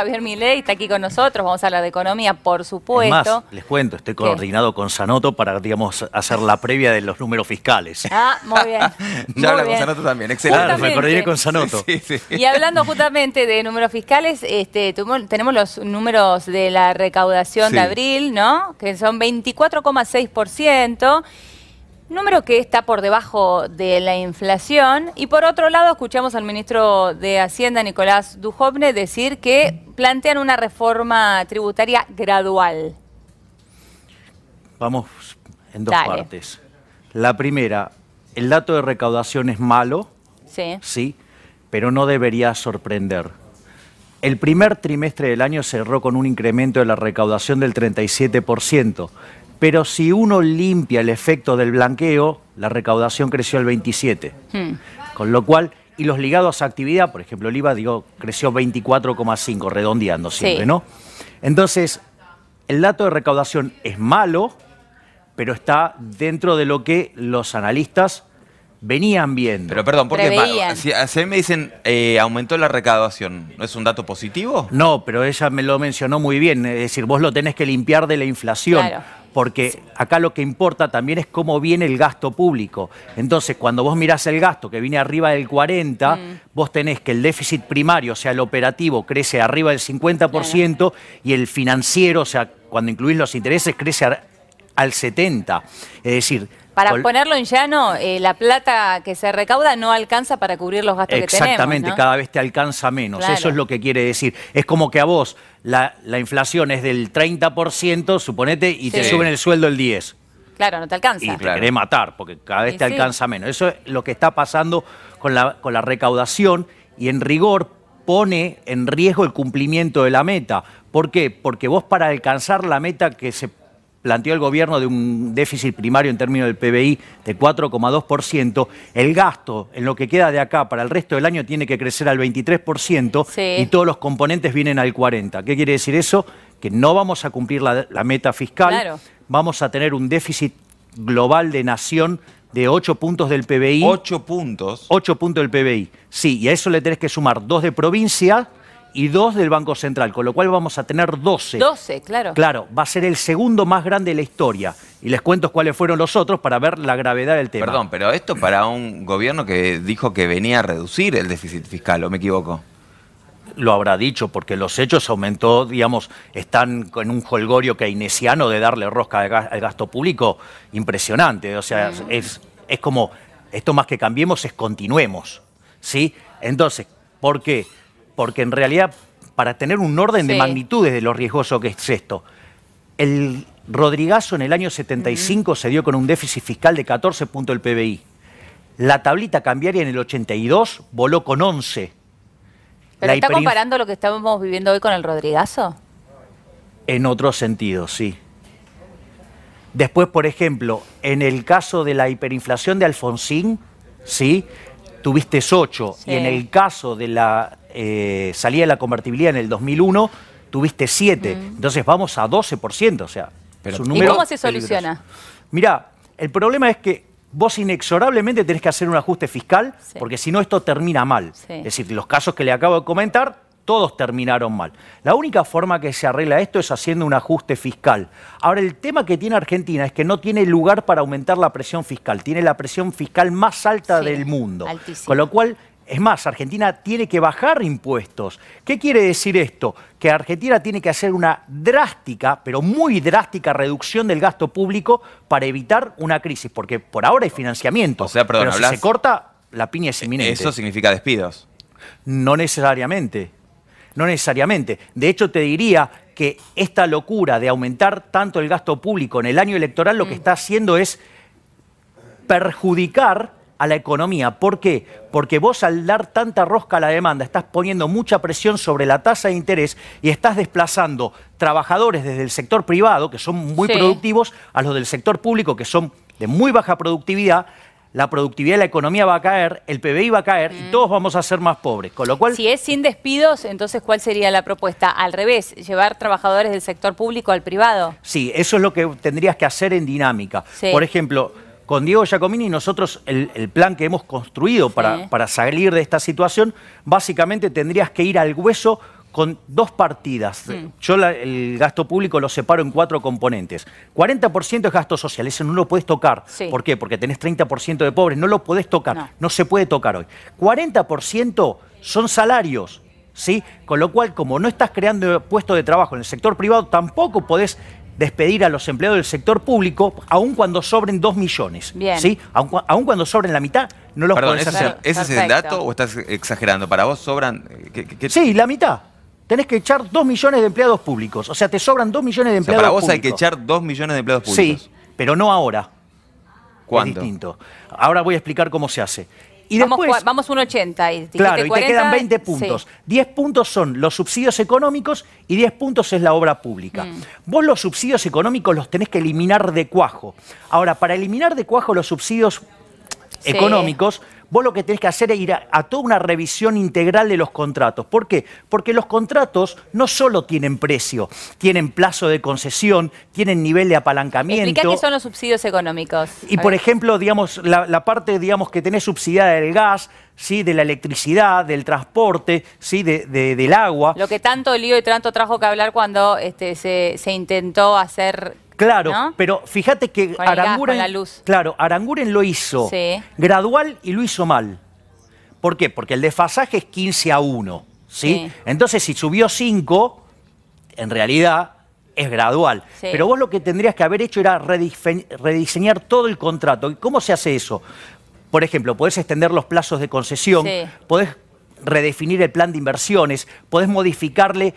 Javier Milei está aquí con nosotros, vamos a hablar de economía, por supuesto. les cuento, estoy coordinado con Sanoto para, digamos, hacer la previa de los números fiscales. Ah, muy bien. ya habla con Sanoto también, excelente. me con Sanoto. Y hablando justamente de números fiscales, este, tenemos los números de la recaudación de abril, ¿no? Que son 24,6%. Número que está por debajo de la inflación. Y por otro lado, escuchamos al ministro de Hacienda, Nicolás Dujovne, decir que plantean una reforma tributaria gradual. Vamos en dos partes. La primera, el dato de recaudación es malo, sí. sí, pero no debería sorprender. El primer trimestre del año cerró con un incremento de la recaudación del 37%. Pero si uno limpia el efecto del blanqueo, la recaudación creció el 27. Hmm. Con lo cual, y los ligados a actividad, por ejemplo, el IVA digo, creció 24,5, redondeando siempre, ¿no? Entonces, el dato de recaudación es malo, pero está dentro de lo que los analistas venían bien Pero perdón, porque así a mí me dicen eh, aumentó la recaudación, ¿no es un dato positivo? No, pero ella me lo mencionó muy bien, es decir, vos lo tenés que limpiar de la inflación. Porque acá lo que importa también es cómo viene el gasto público. Entonces, cuando vos mirás el gasto que viene arriba del 40, mm. vos tenés que el déficit primario, o sea, el operativo, crece arriba del 50% y el financiero, o sea, cuando incluís los intereses, crece al 70%. Es decir, para ponerlo en llano, eh, la plata que se recauda no alcanza para cubrir los gastos que tenemos. Exactamente, cada vez te alcanza menos. Eso es lo que quiere decir. Es como que a vos la, inflación es del 30%, suponete, y te suben el sueldo el 10%. Claro, no te alcanza. Y te querés matar, porque cada vez te alcanza menos. Eso es lo que está pasando con la, con la recaudación y en rigor pone en riesgo el cumplimiento de la meta. ¿Por qué? Porque vos para alcanzar la meta que se planteó el gobierno de un déficit primario en términos del PBI de 4,2%, el gasto en lo que queda de acá para el resto del año tiene que crecer al 23% y todos los componentes vienen al 40%. ¿Qué quiere decir eso? Que no vamos a cumplir la, meta fiscal, vamos a tener un déficit global de nación de 8 puntos del PBI. ¿8 puntos? 8 puntos del PBI, sí, y a eso le tenés que sumar 2 de provincia y dos del Banco Central, con lo cual vamos a tener 12. 12, claro. Claro, va a ser el segundo más grande de la historia. Y les cuento cuáles fueron los otros para ver la gravedad del tema. Perdón, pero esto para un gobierno que dijo que venía a reducir el déficit fiscal, ¿o me equivoco? Lo habrá dicho, porque los hechos aumentó, digamos, están en un holgorio keynesiano de darle rosca al gasto público impresionante. O sea, es, es como, esto más que cambiemos es continuemos. ¿Sí? Entonces, ¿por qué? porque en realidad, para tener un orden de magnitudes de lo riesgoso que es esto, el Rodrigazo en el año 75 se dio con un déficit fiscal de 14 puntos del PBI. La tablita cambiaria en el 82 voló con 11. ¿Pero está comparando lo que estamos viviendo hoy con el Rodrigazo? En otro sentido, sí. Después, por ejemplo, en el caso de la hiperinflación de Alfonsín, ¿sí? Tuviste 8. Y en el caso de la eh, salía salida de la convertibilidad en el 2001 tuviste 7. Entonces vamos a 12%. O sea, Pero, número ¿Y cómo se soluciona? Mirá, el problema es que vos inexorablemente tenés que hacer un ajuste fiscal, porque si no esto termina mal. Es decir, los casos que le acabo de comentar, todos terminaron mal. La única forma que se arregla esto es haciendo un ajuste fiscal. Ahora, el tema que tiene Argentina es que no tiene lugar para aumentar la presión fiscal, tiene la presión fiscal más alta del mundo. Con lo cual, es más, Argentina tiene que bajar impuestos. ¿Qué quiere decir esto? Que Argentina tiene que hacer una drástica, pero muy drástica reducción del gasto público para evitar una crisis, porque por ahora hay financiamiento. O sea, perdón, si se corta, la piña es inminente. ¿Eso significa despidos? No necesariamente. No necesariamente. De hecho, te diría que esta locura de aumentar tanto el gasto público en el año electoral lo que mm. está haciendo es perjudicar a la economía. ¿Por qué? Porque vos al dar tanta rosca a la demanda estás poniendo mucha presión sobre la tasa de interés y estás desplazando trabajadores desde el sector privado, que son muy productivos, a los del sector público, que son de muy baja productividad, la productividad de la economía va a caer, el PBI va a caer y mm. todos vamos a ser más pobres. Con lo cual, si es sin despidos, entonces ¿cuál sería la propuesta? Al revés, llevar trabajadores del sector público al privado. Sí, eso es lo que tendrías que hacer en dinámica. Por ejemplo, con Diego Giacomini nosotros el, plan que hemos construido para, para salir de esta situación, básicamente tendrías que ir al hueso con dos partidas. Yo el gasto público lo separo en cuatro componentes. 40% es gasto social, eso no lo puedes tocar. ¿Por qué? Porque tenés 30% de pobres, no lo puedes tocar, no. se puede tocar hoy. 40% son salarios, ¿sí? Con lo cual, como no estás creando puestos de trabajo en el sector privado, tampoco podés despedir a los empleados del sector público, aun cuando sobren 2 millones. ¿sí? Aun, cuando sobren la mitad, no los Perdón, podés ¿ese, hacer. ¿Ese es el dato o estás exagerando? ¿Para vos sobran...? Eh, sí, la mitad tenés que echar 2 millones de empleados públicos. O sea, te sobran 2 millones de empleados públicos. para vos hay que echar 2 millones de empleados públicos. Sí, pero no ahora. ¿Cuándo? distinto. Ahora voy a explicar cómo se hace. Y vamos, un 80 y Claro, y te quedan 20 puntos. 10 puntos son los subsidios económicos y 10 puntos es la obra pública. Mm. Vos los subsidios económicos los tenés que eliminar de cuajo. Ahora, para eliminar de cuajo los subsidios económicos, vos lo que tenés que hacer es ir a, toda una revisión integral de los contratos. ¿Por qué? Porque los contratos no solo tienen precio, tienen plazo de concesión, tienen nivel de apalancamiento. ¿Y qué son los subsidios económicos. Y por ejemplo, digamos, la, parte digamos, que tenés subsidiada del gas, ¿sí? de la electricidad, del transporte, ¿sí? del agua. Lo que tanto lío y tanto trajo que hablar cuando este, se, se intentó hacer Claro, pero fíjate que Aranguren, Claro, Aranguren lo hizo gradual y lo hizo mal. ¿Por qué? Porque el desfasaje es 15 a 1. ¿sí? Entonces, si subió 5, en realidad es gradual. Pero vos lo que tendrías que haber hecho era rediseñar todo el contrato. ¿Cómo se hace eso? Por ejemplo, podés extender los plazos de concesión, podés redefinir el plan de inversiones, podés modificarle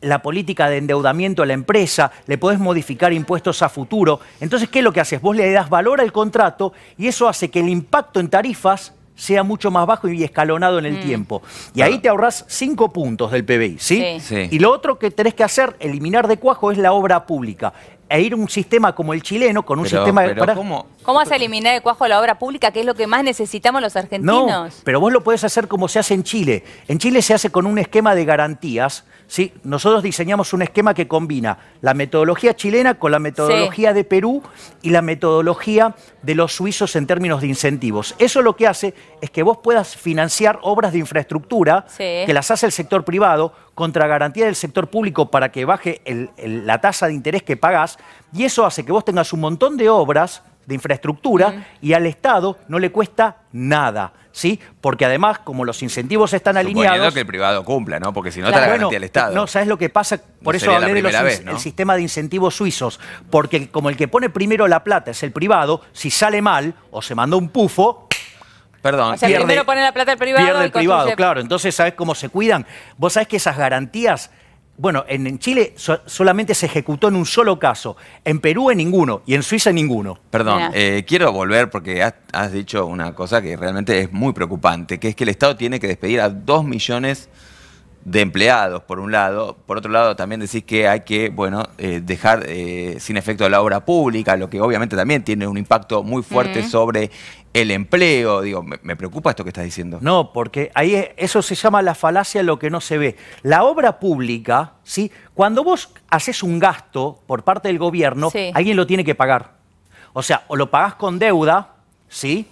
la política de endeudamiento a la empresa, le podés modificar impuestos a futuro. Entonces, ¿qué es lo que haces? Vos le das valor al contrato y eso hace que el impacto en tarifas sea mucho más bajo y escalonado en el mm. tiempo. Y ahí te ahorras cinco puntos del PBI, Sí. Y lo otro que tenés que hacer, eliminar de cuajo, es la obra pública e ir un sistema como el chileno, con un sistema... de ¿cómo? ¿Cómo vas a eliminar el cuajo la obra pública, que es lo que más necesitamos los argentinos? No, pero vos lo podés hacer como se hace en Chile. En Chile se hace con un esquema de garantías. ¿sí? Nosotros diseñamos un esquema que combina la metodología chilena con la metodología de Perú y la metodología de los suizos en términos de incentivos. Eso lo que hace es que vos puedas financiar obras de infraestructura que las hace el sector privado contra garantía del sector público para que baje la tasa de interés que pagás, y eso hace que vos tengas un montón de obras de infraestructura y al Estado no le cuesta nada, ¿sí? Porque además, como los incentivos están Suponiendo alineados... que el privado cumpla, ¿no? Porque si no, te la garantía el Estado. No, ¿sabes lo que pasa? Por eso hablé de el sistema de incentivos suizos. Porque como el que pone primero la plata es el privado, si sale mal o se manda un pufo, Perdón, o sea, primero pone la plata al privado. Pierde el privado, claro. Entonces, ¿sabes cómo se cuidan? Vos sabés que esas garantías bueno, en, Chile solamente se ejecutó en un solo caso, en Perú en ninguno y en Suiza ninguno. Perdón, eh, quiero volver porque has, dicho una cosa que realmente es muy preocupante, que es que el Estado tiene que despedir a dos millones de empleados, por un lado. Por otro lado, también decís que hay que bueno, eh, dejar eh, sin efecto la obra pública, lo que obviamente también tiene un impacto muy fuerte sobre el empleo. Digo, me, preocupa esto que estás diciendo. No, porque ahí eso se llama la falacia lo que no se ve. La obra pública, ¿sí? cuando vos haces un gasto por parte del gobierno, alguien lo tiene que pagar. O sea, o lo pagás con deuda, ¿sí?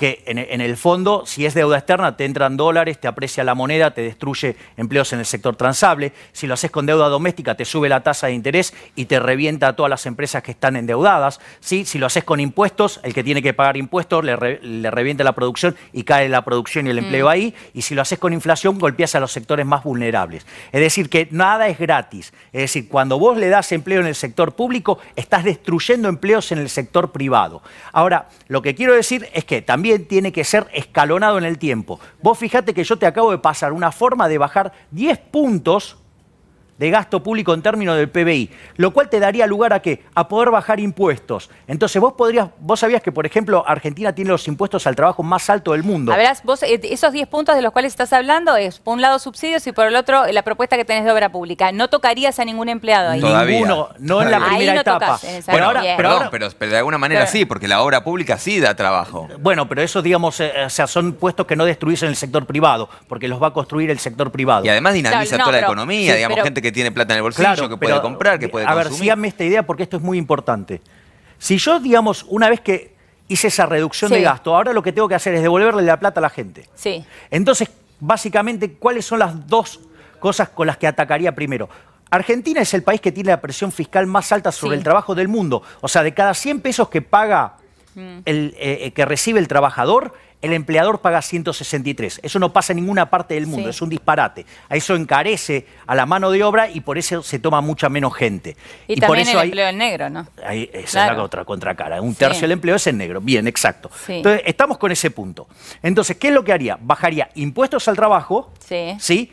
que en, el fondo, si es deuda externa, te entran dólares, te aprecia la moneda, te destruye empleos en el sector transable. Si lo haces con deuda doméstica, te sube la tasa de interés y te revienta a todas las empresas que están endeudadas. Si lo haces con impuestos, el que tiene que pagar impuestos le, revienta la producción y cae la producción y el mm. empleo ahí. Y si lo haces con inflación, golpeas a los sectores más vulnerables. Es decir, que nada es gratis. Es decir, cuando vos le das empleo en el sector público, estás destruyendo empleos en el sector privado. Ahora, lo que quiero decir es que también tiene que ser escalonado en el tiempo. Vos fijate que yo te acabo de pasar una forma de bajar 10 puntos de gasto público en términos del PBI, lo cual te daría lugar a qué? A poder bajar impuestos. Entonces vos podrías, vos sabías que, por ejemplo, Argentina tiene los impuestos al trabajo más alto del mundo. A eh, esos 10 puntos de los cuales estás hablando es, por un lado, subsidios y por el otro, la propuesta que tenés de obra pública. No tocarías a ningún empleado ahí. Ninguno, no en la primera etapa. pero, de alguna manera sí, porque la obra pública sí da trabajo. Bueno, pero esos, digamos, eh, eh, son puestos que no destruís en el sector privado, porque los va a construir el sector privado. Y además dinamiza toda la economía, digamos, gente que tiene plata en el bolsillo, que puede comprar, que eh, puede consumir. A ver, síganme esta idea porque esto es muy importante. Si yo, digamos, una vez que hice esa reducción de gasto, ahora lo que tengo que hacer es devolverle la plata a la gente. Sí. Entonces, básicamente, ¿cuáles son las dos cosas con las que atacaría primero? Argentina es el país que tiene la presión fiscal más alta sobre el trabajo del mundo. O sea, de cada 100 pesos que paga mm. el eh, eh, que recibe el trabajador, el empleador paga 163. Eso no pasa en ninguna parte del mundo, es un disparate. A eso encarece a la mano de obra y por eso se toma mucha menos gente. Y, también por eso el empleo en negro, ¿no? Hay, esa otra contracara. Un tercio del empleo es en negro. Bien, exacto. Entonces, estamos con ese punto. Entonces, ¿qué es lo que haría? Bajaría impuestos al trabajo, ¿sí?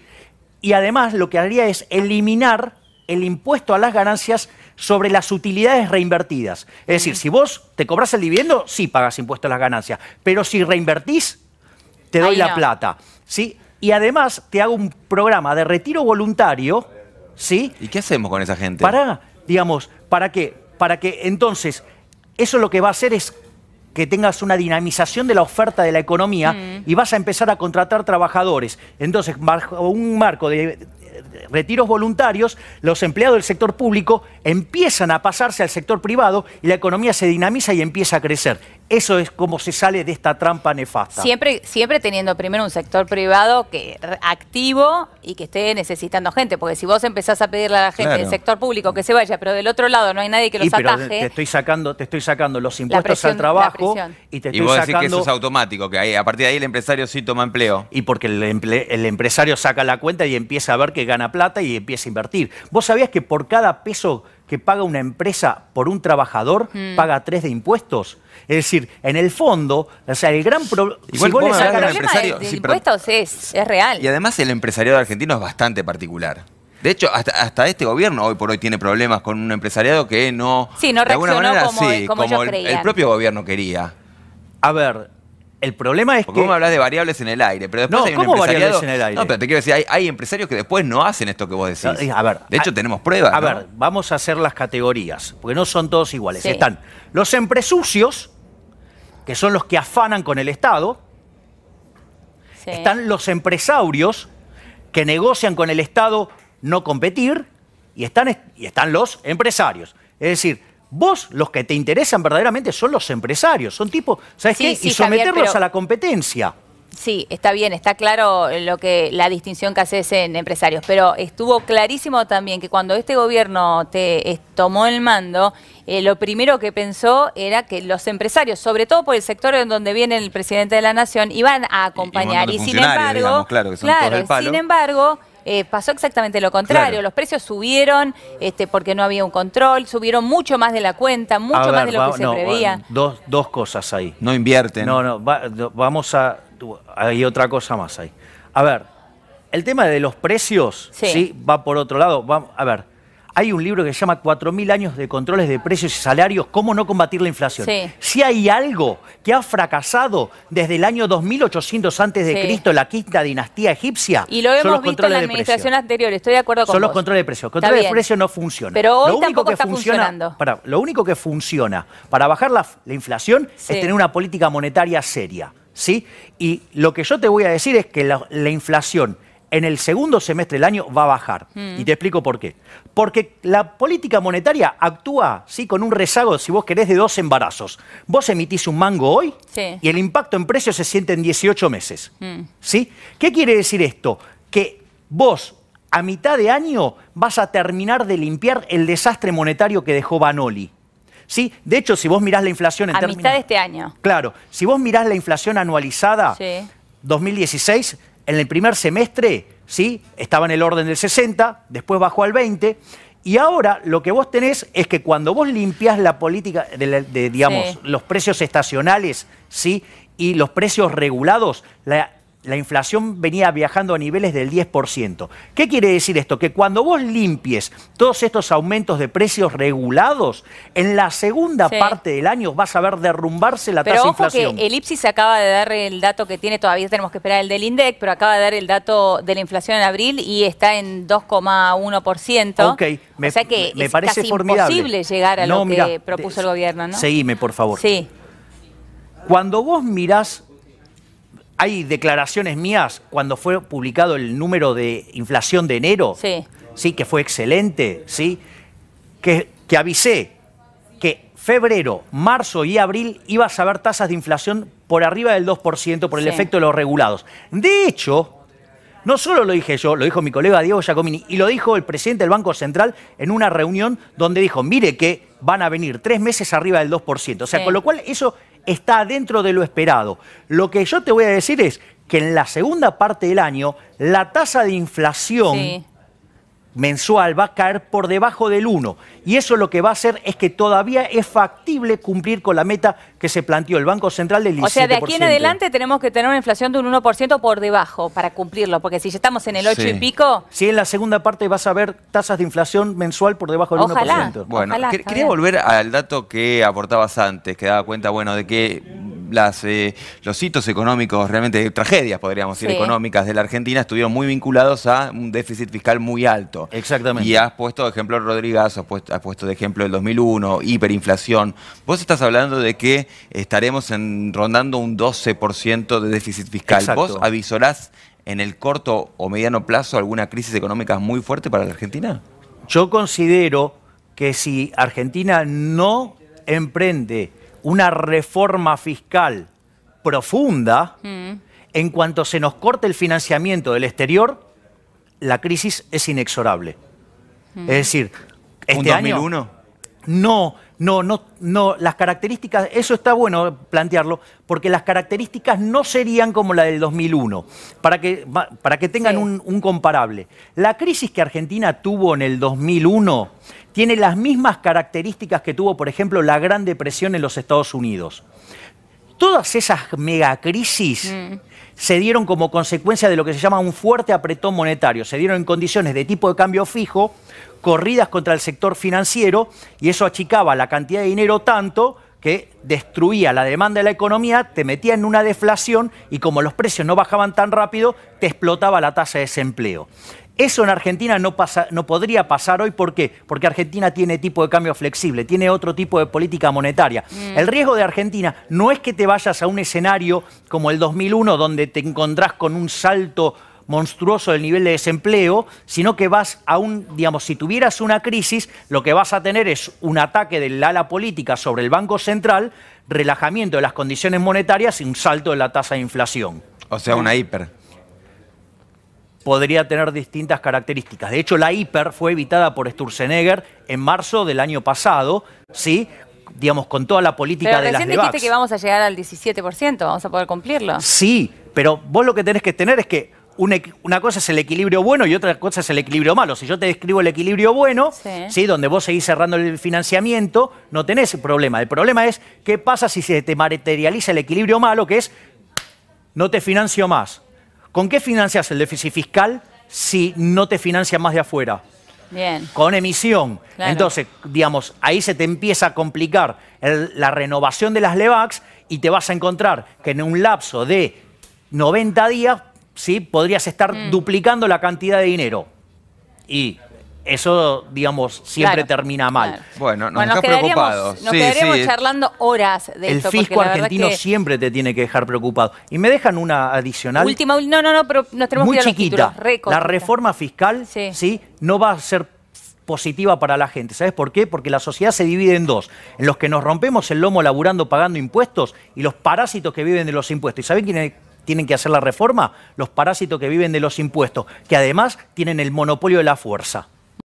Y además lo que haría es eliminar el impuesto a las ganancias sobre las utilidades reinvertidas. Es decir, si vos te cobras el dividendo, sí pagas impuesto a las ganancias, pero si reinvertís, te doy la plata. ¿sí? Y además te hago un programa de retiro voluntario. ¿sí? ¿Y qué hacemos con esa gente? Para, digamos, ¿para qué? Para que entonces, eso lo que va a hacer es que tengas una dinamización de la oferta de la economía y vas a empezar a contratar trabajadores. Entonces, bajo un marco de retiros voluntarios, los empleados del sector público empiezan a pasarse al sector privado y la economía se dinamiza y empieza a crecer. Eso es cómo se sale de esta trampa nefasta. Siempre, siempre teniendo primero un sector privado que activo y que esté necesitando gente, porque si vos empezás a pedirle a la gente del sector público que se vaya, pero del otro lado no hay nadie que los y, Te estoy sacando, te estoy sacando los impuestos al trabajo y te estoy y vos Decís que eso es automático, que a partir de ahí el empresario sí toma empleo. Y porque el empresario saca la cuenta y empieza a ver que gana plata y empieza a invertir. ¿Vos sabías que por cada peso que paga una empresa por un trabajador mm. paga tres de impuestos. Es decir, en el fondo, o sea, el gran problema... el problema de, impuestos es, real. Y además el empresariado argentino es bastante particular. De hecho, hasta, este gobierno hoy por hoy tiene problemas con un empresariado que no... Sí, no de alguna como, el, el propio gobierno quería. A ver, el problema es Porque que. Vos me hablas de variables en el aire, pero después no, hay ¿cómo variables en el aire? No, pero te quiero decir, hay, empresarios que después no hacen esto que vos decís. Eh, a ver. De hecho, tenemos pruebas. A ver, vamos a hacer las categorías, porque no son todos iguales. Están los empresucios, que son los que afanan con el Estado. Están los empresarios, que negocian con el Estado no competir. Y están, y están los empresarios. Es decir, Vos, los que te interesan verdaderamente son los empresarios, son tipos, ¿sabes qué? y someterlos a la competencia. Sí, está bien, está claro lo que la distinción que haces en empresarios, pero estuvo clarísimo también que cuando este gobierno te eh, tomó el mando, eh, lo primero que pensó era que los empresarios, sobre todo por el sector en donde viene el presidente de la nación, iban a acompañar y, sin embargo, claro, que son claro sin embargo, eh, pasó exactamente lo contrario, los precios subieron este, porque no había un control, subieron mucho más de la cuenta, mucho más de lo que se preveía. Dos, dos, cosas ahí. No invierten. No, no, vamos a... Hay otra cosa más ahí. A ver, el tema de los precios sí. va por otro lado. a ver hay un libro que se llama 4.000 años de controles de precios y salarios, cómo no combatir la inflación. Sí. Si hay algo que ha fracasado desde el año 2800 antes de Cristo, la quinta dinastía egipcia, y lo hemos los visto controles en la administración anterior, estoy de acuerdo con Son los controles de precios. Controles de precios no funcionan. Pero hoy lo único que está funcionando. Para, lo único que funciona para bajar la, inflación es tener una política monetaria seria. ¿sí? Y lo que yo te voy a decir es que la inflación en el segundo semestre del año va a bajar. Mm. Y te explico por qué. Porque la política monetaria actúa ¿sí? con un rezago, si vos querés, de dos embarazos. Vos emitís un mango hoy y el impacto en precios se siente en 18 meses. Mm. ¿sí? ¿Qué quiere decir esto? Que vos a mitad de año vas a terminar de limpiar el desastre monetario que dejó Banoli. ¿Sí? De hecho, si vos mirás la inflación en A mitad de este año. Claro, si vos mirás la inflación anualizada, 2016 en el primer semestre, ¿sí? Estaba en el orden del 60, después bajó al 20. Y ahora lo que vos tenés es que cuando vos limpias la política de, digamos, los precios estacionales, ¿sí? Y los precios regulados, la la inflación venía viajando a niveles del 10%. ¿Qué quiere decir esto? Que cuando vos limpies todos estos aumentos de precios regulados, en la segunda parte del año vas a ver derrumbarse la tasa de inflación. Que el IPSI se acaba de dar el dato que tiene, todavía tenemos que esperar el del INDEC, pero acaba de dar el dato de la inflación en abril y está en 2,1%. me, o sea que es parece imposible llegar a lo que propuso el gobierno, ¿no? Seguime, por favor. Sí. Cuando vos mirás hay declaraciones mías cuando fue publicado el número de inflación de enero, sí, que fue excelente, ¿sí? que, que avisé que febrero, marzo y abril ibas a ver tasas de inflación por arriba del 2% por el efecto de los regulados. De hecho, no solo lo dije yo, lo dijo mi colega Diego Giacomini y lo dijo el presidente del Banco Central en una reunión donde dijo, mire que van a venir tres meses arriba del 2%. O sea, con lo cual eso está dentro de lo esperado. Lo que yo te voy a decir es que en la segunda parte del año la tasa de inflación mensual va a caer por debajo del 1 y eso lo que va a hacer es que todavía es factible cumplir con la meta que se planteó el Banco Central del 17%. O sea, de aquí en adelante tenemos que tener una inflación de un 1% por debajo para cumplirlo, porque si ya estamos en el 8 y pico... Sí, en la segunda parte vas a ver tasas de inflación mensual por debajo del 1%. Bueno, quería volver al dato que aportabas antes, que daba cuenta, bueno, de que las, eh, los hitos económicos, realmente eh, tragedias, podríamos decir, económicas de la Argentina, estuvieron muy vinculados a un déficit fiscal muy alto. Exactamente. Y has puesto de ejemplo Rodríguez, has puesto, de ejemplo el 2001, hiperinflación. Vos estás hablando de que estaremos rondando un 12% de déficit fiscal. ¿Vos avisorás en el corto o mediano plazo alguna crisis económica muy fuerte para la Argentina? Yo considero que si Argentina no emprende una reforma fiscal profunda, mm. en cuanto se nos corte el financiamiento del exterior, la crisis es inexorable. Mm. Es decir, este ¿Un 2001? no, no, no, no, las características, eso está bueno plantearlo, porque las características no serían como la del 2001, para que, para que tengan un, un, comparable. La crisis que Argentina tuvo en el 2001 tiene las mismas características que tuvo, por ejemplo, la Gran Depresión en los Estados Unidos todas esas megacrisis mm. se dieron como consecuencia de lo que se llama un fuerte apretón monetario. Se dieron en condiciones de tipo de cambio fijo, corridas contra el sector financiero, y eso achicaba la cantidad de dinero tanto que destruía la demanda de la economía, te metía en una deflación y como los precios no bajaban tan rápido, te explotaba la tasa de desempleo. Eso en Argentina no, pasa, no podría pasar hoy. ¿Por qué? Porque Argentina tiene tipo de cambio flexible, tiene otro tipo de política monetaria. Mm. El riesgo de Argentina no es que te vayas a un escenario como el 2001, donde te encontrás con un salto monstruoso del nivel de desempleo, sino que vas a un, digamos, si tuvieras una crisis, lo que vas a tener es un ataque del ala política sobre el Banco Central, relajamiento de las condiciones monetarias y un salto de la tasa de inflación. O sea, una hiper podría tener distintas características. De hecho, la hiper fue evitada por Sturzenegger en marzo del año pasado, ¿sí? digamos, con toda la política de la recién dijiste que vamos a llegar al 17%, vamos a poder cumplirlo. Sí, pero vos lo que tenés que tener es que una, cosa es el equilibrio bueno y otra cosa es el equilibrio malo. Si yo te describo el equilibrio bueno, donde vos seguís cerrando el financiamiento, no tenés problema. El problema es qué pasa si se te materializa el equilibrio malo, que es no te financio más. ¿Con qué financias el déficit fiscal si no te financia más de afuera? Bien. Con emisión. Entonces, digamos, ahí se te empieza a complicar la renovación de las LEVAX y te vas a encontrar que en un lapso de 90 días, ¿sí? podrías estar mm. duplicando la cantidad de dinero. Y eso, digamos, siempre termina mal. Bueno, nos preocupados. Nos sí, charlando horas de El fisco argentino siempre te tiene que dejar preocupado. Y me dejan una adicional. Última, no, no, no, pero nos tenemos que ir chiquita. la reforma fiscal, sí. no va a ser positiva para la gente. ¿Sabes por qué? Porque la sociedad se divide en dos. En los que nos rompemos el lomo laburando pagando impuestos y los parásitos que viven de los impuestos. ¿Y saben quiénes tienen que hacer la reforma? Los parásitos que viven de los impuestos, que además tienen el monopolio de la fuerza.